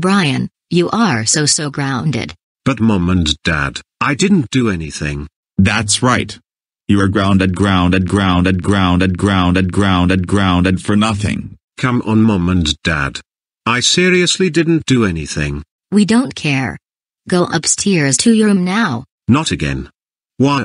Brian, you are so so grounded. But mom and dad, I didn't do anything. That's right. You are grounded grounded grounded grounded grounded grounded grounded for nothing. Come on mom and dad. I seriously didn't do anything. We don't care. Go upstairs to your room now. Not again. Why?